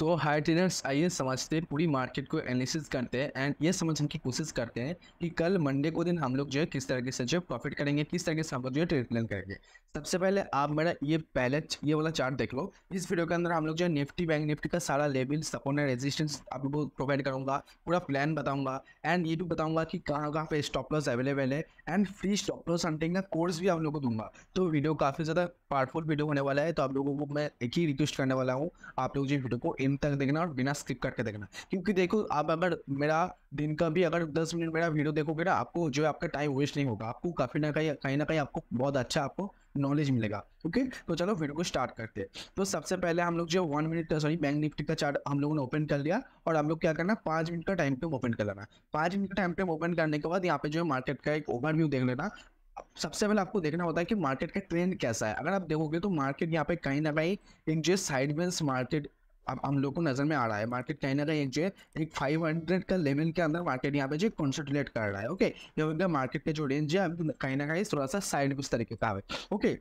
सो high traders आइए समझते हैं पूरी मार्केट को एनालिसिस करते हैं एंड ये समझने की कोशिश करते हैं कि कल मंडे को दिन हम लोग जो है किस तरीके से जो प्रॉफिट करेंगे किस तरीके से हम लोग जो है ट्रेड प्लान करेंगे सबसे पहले आप मेरा ये पहले ये वाला चार्ट देख लो इस वीडियो के अंदर हम लोग जो है निफ्टी बैंक निफ्टी का सारा लेवल सपोर्ट एंड रेजिस्टेंस आप लोग प्रोवाइड करूँगा पूरा प्लान बताऊँगा एंड ये भी बताऊँगा कि कहाँ कहाँ पे स्टॉप लॉस अवेलेबल है and free stop loss hunting का कोर्स भी आप लोग को दूंगा तो वीडियो काफ़ी ज़्यादा पावरफुल वीडियो होने वाला है तो आप लोगों को मैं एक ही रिक्वेस्ट करने वाला हूँ आप लोग जो वीडियो को एंड तक देखना और बिना स्किप करके देखना क्योंकि देखो आप अगर मेरा दिन का भी अगर दस मिनट मेरा वीडियो देखोगे ना आपको जो है आपका टाइम वेस्ट नहीं होगा आपको काफ़ी ना कहीं कहीं ना कहीं आपको बहुत अच्छा आपको नॉलेज मिलेगा ओके तो चलो वीडियो को स्टार्ट करते हैं तो सबसे पहले हम लोग जो one minute sorry bank Nifty का चार्ट हम लोगों ने ओपन कर लिया और हम लोग क्या करना पाँच मिनट का टाइम फ्रेम ओपन कर लेना पाँच मिनट का टाइम फ्रेम ओपन करने के बाद यहाँ पे जो है मार्केट का एक ओवरव्यू देख लेना सबसे पहले आपको देखना होता है कि मार्केट का ट्रेंड कैसा है अगर आप देखोगे तो मार्केट यहाँ पे कहीं ना कहीं एक जो साइडवेंस मार्केट अब हम लोग को नजर में आ रहा है मार्केट कहीं ना कहीं एक जो है एक फाइव हंड्रेड का लेवल के अंदर मार्केट यहाँ पे जो कॉन्सेंट्रेट कर रहा है ओके क्योंकि मार्केट के जो रेंज है कहीं ना कहीं थोड़ा सा साइड उस तरीके का है ओके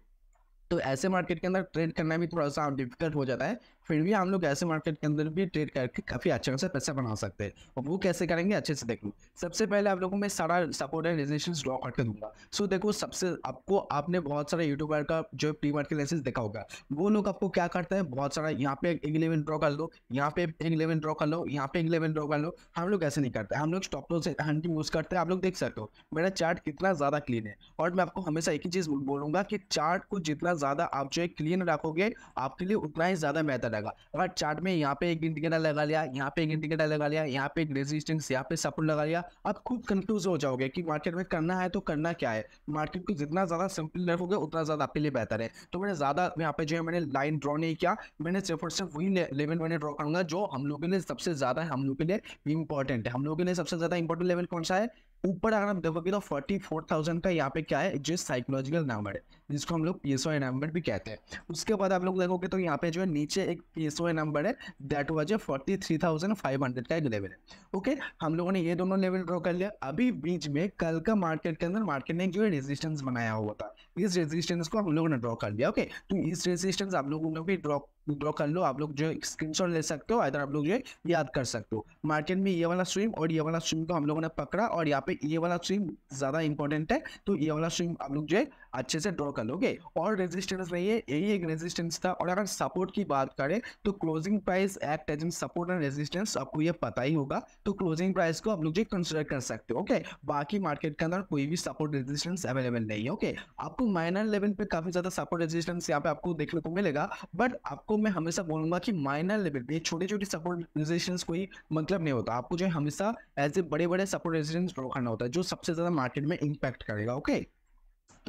तो ऐसे मार्केट के अंदर ट्रेड करना भी थोड़ा सा डिफिकल्ट हो जाता है फिर भी हम लोग ऐसे मार्केट के अंदर भी ट्रेड करके काफ़ी अच्छे से पैसा बना सकते हैं और वो कैसे करेंगे अच्छे से देखो सबसे पहले आप लोगों में सारा सपोर्ट एंड रेजिस्टेंस ड्रॉ करके दूंगा सो देखो सबसे आपको आपने बहुत सारे यूट्यूबर का जो प्री मार्केट एनालिसिस देखा होगा वो लोग आपको क्या करते हैं बहुत सारा यहाँ पे एक इलेवन ड्रॉ कर लो यहाँ पे एक इलेवन ड्रॉ कर लो यहाँ पे एक इलेवन ड्रॉ कर लो हम लोग ऐसे नहीं करते हम लोग स्टॉप लॉस हंटिंग यूज़ करते हैं आप लोग देख सकते हो मेरा चार्ट कितना ज़्यादा क्लीन है और मैं आपको हमेशा एक ही चीज़ बोलूँगा कि चार्ट को जितना ज़्यादा आप जो है क्लीन रखोगे आपके लिए उतना ही ज़्यादा बेहतर लगा अगर चार्ट में यहाँ पे एक इंडिकेटर लगा लिया यहाँ पे एक इंडिकेटर लगा लिया यहाँ पे एक रेजिस्टेंस यहाँ पे सपोर्ट लगा लिया आप खुद कंफ्यूज हो जाओगे कि मार्केट में करना है तो करना क्या है मार्केट को जितना ज़्यादा सिंपल रखोगे उतना ज़्यादा आपके लिए बेहतर है तो मैंने ज़्यादा यहाँ पे जो है मैंने लाइन ड्रॉ नहीं किया मैंने सिर्फ और सिर्फ वही लेवल मैंने ड्रॉ करूंगा जो हम लोगों के लिए सबसे ज़्यादा हम लोग के लिए इंपॉर्टेंट है हम लोगों के लिए सबसे ज़्यादा इंपॉर्टेंट लेवल कौन सा है ऊपर अगर आप देखोगे तो फोर्टी फोर थाउजेंड का यहाँ पे क्या है जो साइकोलॉजिकल नंबर है जिसको हम लोग पी एस आई नंबर भी कहते हैं उसके बाद आप लोग देखोगे तो यहाँ पे जो है नीचे एक पी एस आई नंबर है that was a forty three thousand five hundred का एक लेवल है ओके हम लोगों ने ये दोनों लेवल ड्रॉ कर लिया अभी बीच में कल का मार्केट के अंदर मार्केट ने जो है रेजिस्टेंस बनाया हुआ था इस रेजिस्टेंस को हम लोगों ने ड्रॉ कर लिया ओके तो इस रेजिस्टेंस आप लोगों ने भी ड्रॉ ड्रॉ कर लो आप लोग जो स्क्रीनशॉट ले सकते हो आइधर आप लोग जो है याद कर सकते हो मार्केट में ये वाला स्ट्रीम और ये वाला स्ट्रीम को हम लोगों ने पकड़ा और यहाँ पे ये वाला स्ट्रीम ज़्यादा इंपॉर्टेंट है तो ये वाला स्ट्रीम आप लोग जो है अच्छे से ड्रॉ कर लोगे और रेजिस्टेंस नहीं है यही एक रेजिस्टेंस था और अगर सपोर्ट की बात करें तो closing price act as support and resistance आपको ये पता ही होगा तो क्लोजिंग प्राइस को आप लोग जो कंसिडर कर सकते हो ओके बाकी मार्केट के अंदर कोई भी सपोर्ट रेजिस्टेंस अवेलेबल नहीं है ओके आपको माइनर लेवल पे काफी ज्यादा सपोर्ट रेजिस्टेंस यहाँ पे आपको देखने को मिलेगा बट आपको मैं हमेशा बोलूंगा कि माइनर लेवल पे छोटे छोटे सपोर्ट रेजिस्टेंस कोई मतलब नहीं होता आपको जो है हमेशा एज ए बड़े बड़े सपोर्ट रेजिस्टेंस ड्रॉ करना होता है जो सबसे ज्यादा मार्केट में इम्पैक्ट करेगा ओके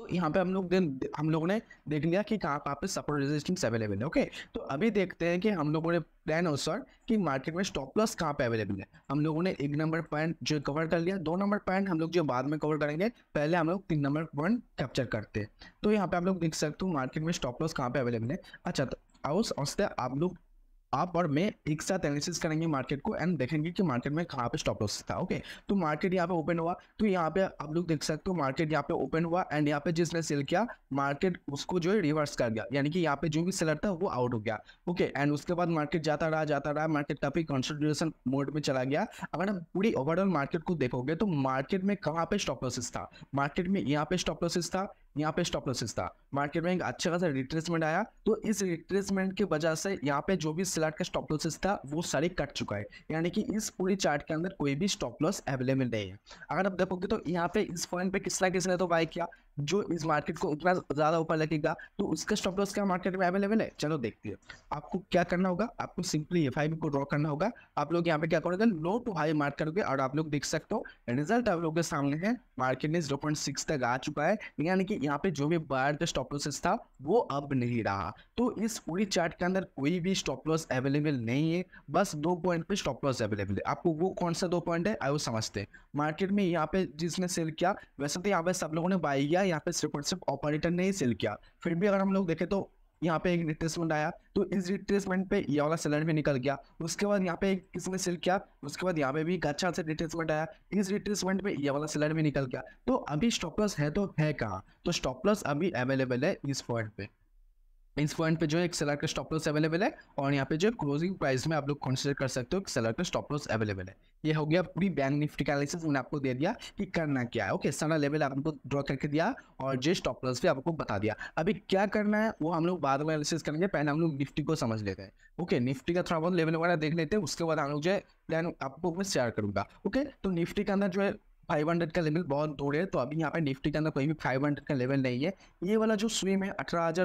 तो यहाँ पे हम लोग हम लोगों ने देख लिया कि कहाँ कहाँ पे सपोर्ट रेजिस्टेंस अवेलेबल है ओके तो अभी देखते हैं कि हम लोगों ने प्लान अनुसार कि मार्केट में स्टॉप लॉस कहाँ पे अवेलेबल है हम लोगों ने एक नंबर पॉइंट जो कवर कर लिया दो नंबर पॉइंट हम लोग जो बाद में कवर करेंगे पहले हम लोग तीन नंबर पॉइंट कैप्चर करते हैं तो यहाँ पे आप लोग देख सकते हो मार्केट में स्टॉप लॉस कहाँ पे अवेलेबल है अच्छा तो उस आप लोग आप और मैं एक साथ एनालिसिस करेंगे मार्केट को एंड देखेंगे कि मार्केट में कहाँ पे स्टॉप लॉस था ओके तो मार्केट यहाँ पे ओपन हुआ तो यहाँ पे आप लोग देख सकते हो मार्केट यहाँ पे ओपन हुआ एंड यहाँ पे जिसने सेल किया मार्केट उसको जो है रिवर्स कर गया यानी कि यहाँ पे जो भी सेलर था वो आउट हो गया ओके एंड उसके बाद मार्केट जाता रहा जाता रहा मार्केट काफी कंसल्टेशन मोड में चला गया अगर हम पूरी ओवरऑल मार्केट को देखोगे तो मार्केट में कहाँ पे स्टॉप लॉसेस था मार्केट में यहाँ पे स्टॉप लॉसेस था यहाँ पे स्टॉप लॉसेस था मार्केट में एक अच्छा खासा रिट्रेसमेंट आया तो इस रिट्रेसमेंट की वजह से यहाँ पे जो भी स्लाट का स्टॉप लॉसेस था वो सारे कट चुका है यानी कि इस पूरी चार्ट के अंदर कोई भी स्टॉप लॉस अवेलेबल नहीं है अगर आप देखोगे तो यहाँ पे इस पॉइंट पे किसना किसने तो बाय किया जो इस मार्केट को उतना ज़्यादा ऊपर लगेगा तो उसका स्टॉप लॉस क्या मार्केट में अवेलेबल है चलो देखते हैं आपको क्या करना होगा आपको सिंपली एफ को ड्रॉ करना होगा आप लोग यहाँ पे क्या करोगे लो टू हाई मार्क करोगे और आप लोग देख सकते हो रिजल्ट आप लोग के सामने है मार्केट ने जीरो तक आ चुका है यानी कि यहाँ पे जो भी बायर द स्टॉप लॉसेस था वो अब नहीं रहा तो इस पूरी चार्ट के अंदर कोई भी स्टॉप लॉस अवेलेबल नहीं है बस दो पॉइंट पे स्टॉप लॉस अवेलेबल है आपको वो कौन सा दो पॉइंट है वो समझते हैं मार्केट में यहाँ पे जिसने सेल किया वैसे तो यहाँ पे सब लोगों ने बाई किया यहाँ पे सिर्फ और सिर्फ ऑपरेटर ने ही सेल किया फिर भी अगर हम लोग देखें तो यहाँ पे एक रिट्रेसमेंट आया तो इस रिट्रेसमेंट पे ये वाला सिलेंडर भी निकल गया उसके बाद यहाँ पे किसने सेल किया उसके बाद यहाँ पे भी अच्छा से रिट्रेसमेंट आया इस रिट्रेसमेंट पे ये वाला सिलेंडर भी निकल गया तो अभी स्टॉपलस है तो है कहाँ तो स्टॉपलस अभी अवेलेबल है इस पॉइंट पे इस पॉइंट पे जो एक सेलर का स्टॉप लॉस अवेलेबल है और यहाँ पे जो क्लोजिंग प्राइस में आप लोग कंसिडर कर सकते हो सेलर का स्टॉप लॉस अवेलेबल है ये हो गया पूरी बैंक निफ्टी का एनालिसिस मैंने आपको दे दिया कि करना क्या है ओके सारा लेवल आपको ड्रॉ करके दिया और जो स्टॉप लॉस भी आपको बता दिया अभी क्या करना है वो हम लोग बाद में एनालिसिस करेंगे पहले हम लोग निफ्टी को समझ लेते हैं ओके निफ्टी का थोड़ा बहुत लेवल वगैरह देख लेते हैं उसके बाद हम लोग जो है प्लान आपको मैं शेयर करूंगा ओके तो निफ्टी के अंदर जो है 500 का लेवल बहुत दूर है तो अभी यहाँ पे निफ्टी के अंदर कोई भी 500 का लेवल नहीं है ये वाला जो स्विम है अठारह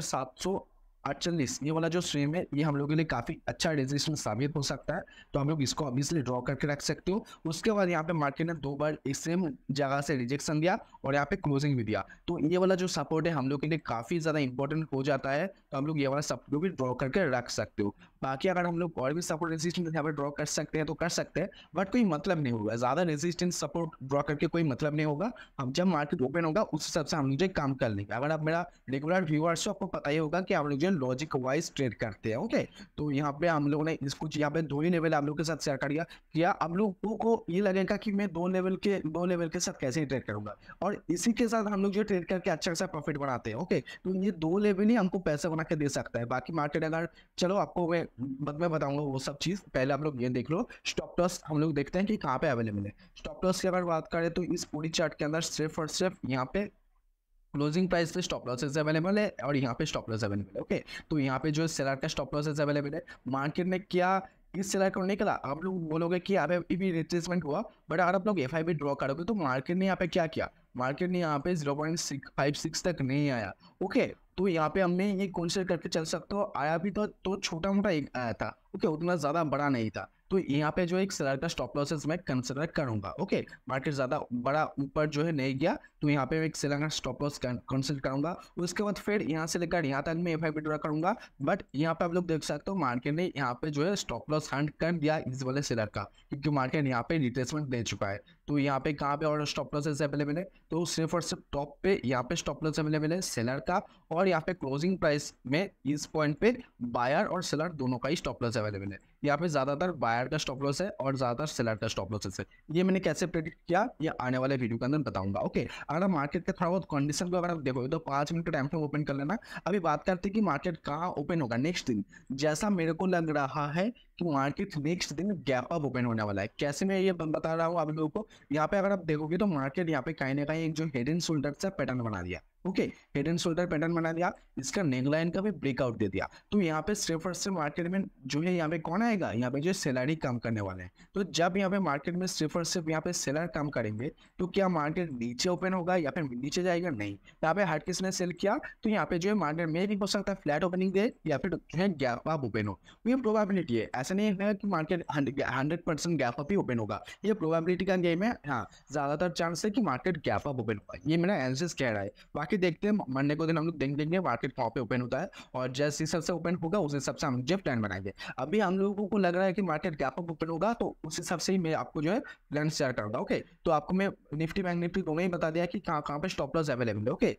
अड़चालीस ये वाला जो स्ट्रीम है ये हम लोग के लिए काफ़ी अच्छा रेजिस्टेंस साबित हो सकता है तो हम लोग इसको ऑब्वियसली ड्रॉ करके रख सकते हो उसके बाद यहाँ पे मार्केट ने दो बार इस सेम जगह से रिजेक्शन दिया और यहाँ पे क्लोजिंग भी दिया तो ये वाला जो सपोर्ट है हम लोग के लिए काफ़ी ज़्यादा इंपॉर्टेंट हो जाता है तो हम लोग ये वाला सपोर्ट भी ड्रॉ करके रख सकते हो बाकी अगर हम लोग और भी सपोर्ट रेजिस्टेंस यहाँ पर ड्रॉ कर सकते हैं तो कर सकते हैं बट कोई मतलब नहीं होगा ज़्यादा रेजिस्टेंस सपोर्ट ड्रॉ करके कोई मतलब नहीं होगा हम जब मार्केट ओपन होगा उस हिसाब से हम लोग काम कर लेंगे अगर आप मेरा रेगुलर व्यूअर्स हो आपको पता ही होगा कि हम लोग जो लॉजिक वाइज ट्रेड करते हैं ओके तो यहाँ पे हम लोगों ने कुछ यहाँ पे दो ही लेवल आप लोग के साथ शेयर कर दिया या आप लोगों को ये लगेगा कि मैं दो लेवल के दो लेवल के साथ कैसे ट्रेड करूंगा और इसी के साथ हम लोग जो ट्रेड करके अच्छा खासा प्रॉफिट बनाते हैं ओके तो ये दो लेवल ही हमको पैसा बना के दे सकता है बाकी मार्केट अगर चलो आपको बाद में बताऊंगा वो सब चीज़ पहले आप लोग ये देख लो स्टॉप टॉस हम लोग देखते हैं कि कहाँ पे अवेलेबल है स्टॉप टॉस की अगर बात करें तो इस पूरी चार्ट के अंदर सिर्फ और सिर्फ यहाँ पे क्लोजिंग प्राइस पे स्टॉप लॉसेज अवेलेबल है और यहाँ पे स्टॉप लॉस अवेलेबल है ओके तो यहाँ पे जो सेलर का स्टॉप लॉसेज अवेलेबल है मार्केट ने क्या इस सेलर को निकला आप लोग बोलोगे कि यहाँ पे भी रिप्लेसमेंट हुआ बट अगर आप लोग एफ आई ड्रॉ करोगे तो मार्केट ने यहाँ पे क्या किया मार्केट ने यहाँ पे zero point six five six तक नहीं आया ओके तो यहाँ पे हमने ये कॉन्सेप्ट करके चल सकते हो आया भी था तो छोटा मोटा एक आया था ओके उतना ज़्यादा बड़ा नहीं था तो यहाँ पे जो एक सलर का स्टॉप लॉसेस मैं कंसिडर करूंगा ओके मार्केट ज़्यादा बड़ा ऊपर जो है नहीं गया तो यहाँ पे मैं एक सिलर का स्टॉप लॉस कंसिडर करूंगा उसके बाद फिर यहाँ से लेकर यहाँ तक मैं एफ आई ड्रा करूंगा बट यहाँ पे आप लोग देख सकते हो मार्केट ने यहाँ पे जो है स्टॉप लॉस हंड कर दिया इस वाले सिलर का क्योंकि मार्केट यहाँ पे रिप्लेसमेंट दे चुका है तो यहाँ पे कहाँ पे और स्टॉप लॉसेस अवेलेबल है तो सिर्फ और सिर्फ टॉप पे यहाँ पे स्टॉप लॉस अवेलेबल है सेलर का और यहाँ पे क्लोजिंग प्राइस में इस पॉइंट पे बायर और सेलर दोनों का ही स्टॉप लॉस अवेलेबल है यहाँ पे ज़्यादातर बायर का स्टॉप लॉस है और ज़्यादातर सेलर का स्टॉप लॉसेस है ये मैंने कैसे प्रेडिक्ट किया ये आने वाले वीडियो के अंदर बताऊंगा ओके अगर आप मार्केट का थोड़ा बहुत कंडीशन को अगर आप देखोगे तो पाँच मिनट टाइम फ्रेम ओपन कर लेना अभी बात करते हैं कि मार्केट कहाँ ओपन होगा नेक्स्ट दिन जैसा मेरे को लग रहा है कि मार्केट नेक्स्ट दिन गैप अप ओपन होने वाला है कैसे मैं ये बता रहा हूँ आप लोगों को यहाँ पे अगर आप देखोगे तो मार्केट यहाँ पे कहीं ना कहीं एक जो हेड एंड शोल्डर सा पैटर्न बना दिया okay head and shoulder pattern बना दिया इसका नेकलाइन का भी ब्रेकआउट दे दिया तो यहाँ पे स्टेप फर्स्ट से मार्केट में जो है यहाँ पे कौन आएगा यहाँ पे जो सैलरी काम करने वाले हैं तो जब यहाँ पे मार्केट में स्टेप फर्स्ट से यहाँ पे सेलर काम करेंगे तो क्या मार्केट नीचे ओपन होगा या फिर नीचे जाएगा नहीं यहाँ पे हार्ड किसने सेल किया तो यहाँ पे जो है मार्केट में भी हो सकता है फ्लैट ओपनिंग दे या फिर जो है गैप अप ओपन हो तो ये प्रोबेबिलिटी है ऐसा नहीं है कि market hundred percent gap up ही ओपन होगा ये प्रोबेबिलिटी का गेम है हाँ ज़्यादातर चांस है कि मार्केट गैप अप ओपन होगा ये मेरा एनालिसिस कह रहा है बाकी बाकी देखते हैं मंडे को दिन हम लोग देख देंगे मार्केट कहाँ पे ओपन होता है और जैसे हिसाब से ओपन होगा उस हिसाब से हम जो प्लान बनाएंगे अभी हम लोगों को लग रहा है कि मार्केट गैप अप ओपन होगा तो उस हिसाब से ही मैं आपको जो है प्लान शेयर करूँगा ओके तो आपको मैं निफ्टी बैंक निफ्टी दोनों ही बता दिया कि कहाँ कहाँ पर स्टॉप लॉस अवेलेबल है ओके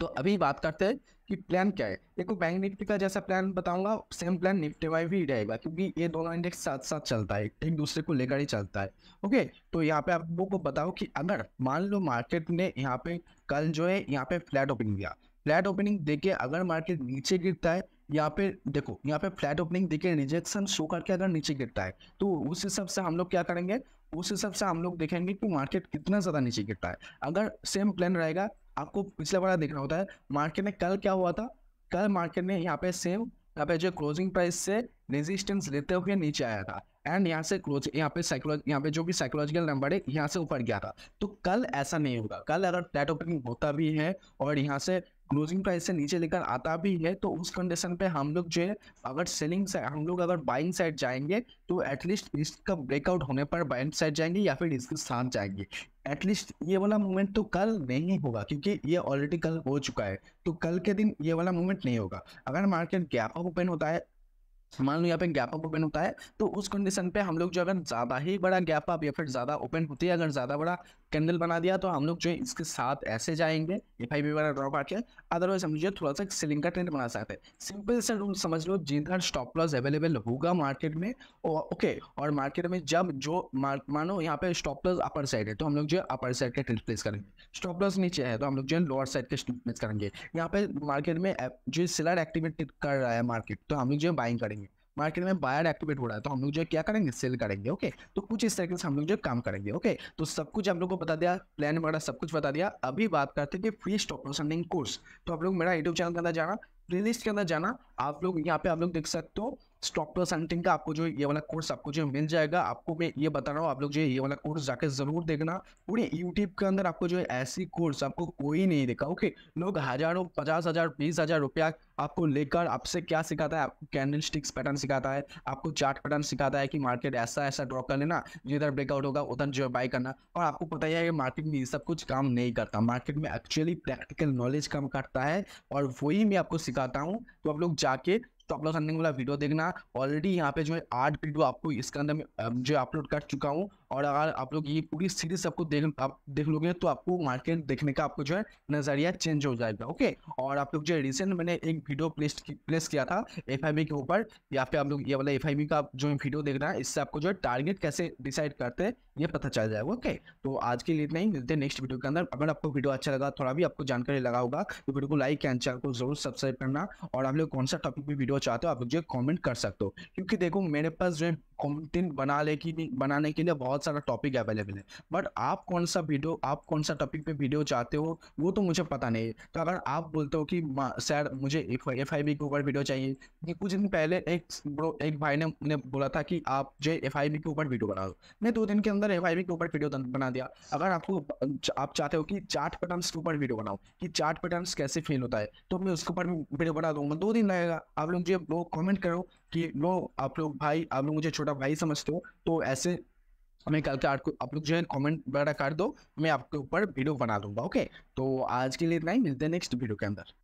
तो अभी बात करते हैं कि प्लान क्या है देखो बैंक निफ्टी का जैसा प्लान बताऊंगा सेम प्लान निफ्टी वाई भी रहेगा क्योंकि ये दोनों इंडेक्स साथ साथ चलता है एक दूसरे को लेकर ही चलता है ओके तो यहाँ पे आप लोगों को बताओ कि अगर मान लो मार्केट ने यहाँ पे कल जो है यहाँ पे फ्लैट ओपनिंग दिया फ्लैट ओपनिंग देके अगर मार्केट नीचे गिरता है यहाँ पे देखो यहाँ पे फ्लैट ओपनिंग देखे रिजेक्शन शो करके अगर नीचे गिरता है तो उस हिसाब से हम लोग क्या करेंगे उस हिसाब से हम लोग देखेंगे कि मार्केट कितना ज़्यादा नीचे गिरता है अगर सेम प्लान रहेगा आपको पिछले बड़ा देखना होता है मार्केट में कल क्या हुआ था कल मार्केट ने यहाँ पे सेम यहाँ पे जो क्लोजिंग प्राइस से रेजिस्टेंस लेते हुए नीचे आया था एंड यहाँ से क्लोज यहाँ पे साइकोलॉज यहाँ पे जो भी साइकोलॉजिकल नंबर है यहाँ से ऊपर गया था तो कल ऐसा नहीं होगा कल अगर फ्लैट ओपनिंग होता भी है और यहाँ से क्लोजिंग प्राइस से नीचे लेकर आता भी है तो उस कंडीशन पे हम लोग जो है अगर सेलिंग साइड हम लोग अगर बाइंग साइड जाएंगे तो एटलीस्ट इसका ब्रेकआउट होने पर बाइंग साइड जाएंगे या फिर इसके साथ जाएंगे एटलीस्ट ये वाला मूवमेंट तो कल नहीं होगा क्योंकि ये ऑलरेडी कल हो चुका है तो कल के दिन ये वाला मूवमेंट नहीं होगा अगर मार्केट गैप अप ओपन होता है मान लो यहाँ पे गैप अप ओपन होता है तो उस कंडीशन पे हम लोग जो अगर ज़्यादा ही बड़ा गैप अप या फिर ज़्यादा ओपन होती है अगर ज़्यादा बड़ा कैंडल बना दिया तो हम लोग जो है इसके साथ ऐसे जाएंगे एफ आई वाला अदरवाइज हम जो थोड़ा सा सेलिंग का ट्रेंड बना सकते हैं सिंपल से रूल समझ लो जिधर स्टॉप लॉस अवेलेबल होगा मार्केट में ओके और मार्केट में जब जो मानो यहाँ पे स्टॉप लॉस अपर साइड है तो हम लोग जो है अपर साइड का ट्रेंड प्लेस करेंगे स्टॉप लॉस नीचे है तो हम लोग जो है लोअर साइड के ट्रेंड प्लेस करेंगे यहाँ पे मार्केट में जो सिलर एक्टिवेट कर रहा है मार्केट तो हम लोग जो है बाइंग करेंगे मार्केट में बायर एक्टिवेट हो रहा है तो हम लोग जो है क्या करेंगे सेल करेंगे ओके तो कुछ इस तरीके से हम लोग जो काम करेंगे ओके तो सब कुछ हम लोग को बता दिया प्लान वगैरह सब कुछ बता दिया अभी बात करते हैं कि फ्री स्टॉक प्रोसेंडिंग कोर्स तो आप लोग मेरा यूट्यूब चैनल के अंदर जाना प्ले के अंदर जाना आप लोग यहाँ पे आप लोग देख सकते हो स्टॉक प्लस हंटिंग का आपको जो ये वाला कोर्स आपको जो मिल जाएगा आपको मैं ये बता रहा हूँ आप लोग जो ये वाला कोर्स जाकर जरूर देखना पूरे यूट्यूब के अंदर आपको जो है ऐसी कोर्स आपको कोई नहीं देखा ओके लोग हजारों पचास हजार बीस हजार रुपया आपको लेकर आपसे क्या सिखाता है आपको कैंडल स्टिक्स पैटर्न सिखाता है आपको चार्ट पैटर्न सिखाता है कि मार्केट ऐसा ऐसा ड्रॉ कर लेना जिधर ब्रेकआउट होगा उधर जो है बाई करना और आपको पता ही है मार्केट में ये सब कुछ काम नहीं करता मार्केट में एक्चुअली प्रैक्टिकल नॉलेज काम करता है और वही मैं आपको सिखाता हूँ तो आप लोग जाके तो आप लोग अर्निंग वाला वीडियो देखना ऑलरेडी यहाँ पे जो है आठ वीडियो आपको इसके अंदर में जो अपलोड कर चुका हूँ और अगर आप लोग ये पूरी सीरीज आपको देख आप देख लोगे तो आपको मार्केट देखने का आपको जो है नज़रिया चेंज हो जाएगा ओके और आप लोग जो है रिसेंट मैंने एक वीडियो प्लेस प्लेस किया था एफ e के ऊपर या फिर आप लोग ये वाला एफ e का जो वीडियो देख रहे हैं इससे आपको जो है टारगेट कैसे डिसाइड करते हैं ये पता चल जाएगा ओके तो आज के लिए इतना ही मिलते हैं नेक्स्ट वीडियो के अंदर अगर आपको वीडियो अच्छा लगा थोड़ा भी आपको जानकारी लगा होगा तो वीडियो को लाइक एंड चैनल को जरूर सब्सक्राइब करना और आप लोग कौन सा टॉपिक पे वीडियो चाहते हो आप लोग जो कॉमेंट कर सकते हो क्योंकि देखो मेरे पास जो है कॉन्टेंट बना ले की बनाने के लिए बहुत सारा टॉपिक अवेलेबल है बट आप कौन सा वीडियो आप कौन सा टॉपिक पे वीडियो चाहते हो वो तो मुझे पता नहीं है तो अगर आप बोलते हो कि सर मुझे एफ आई बी के ऊपर वीडियो चाहिए मैं कुछ दिन पहले एक ब्रो एक भाई ने मुझे बोला था कि आप जो एफ आई बी के ऊपर वीडियो बना दो मैं दो दिन के अंदर एफ आई बी के ऊपर वीडियो बना दिया अगर आपको आप चाहते हो कि चार्ट पैटर्न्स के ऊपर वीडियो बनाओ कि चार्ट पैटर्न्स कैसे फेल होता है तो मैं उसके ऊपर वीडियो बना दूंगा दो दिन लगेगा आप लोग मुझे लोग कमेंट करो कि लो आप लोग भाई आप लोग मुझे छोटा भाई समझते हो तो ऐसे हमें कल का आप लोग जो है कॉमेंट वगैरह कर दो मैं आपके ऊपर वीडियो बना दूंगा ओके तो आज के लिए इतना ही मिलते हैं नेक्स्ट वीडियो के अंदर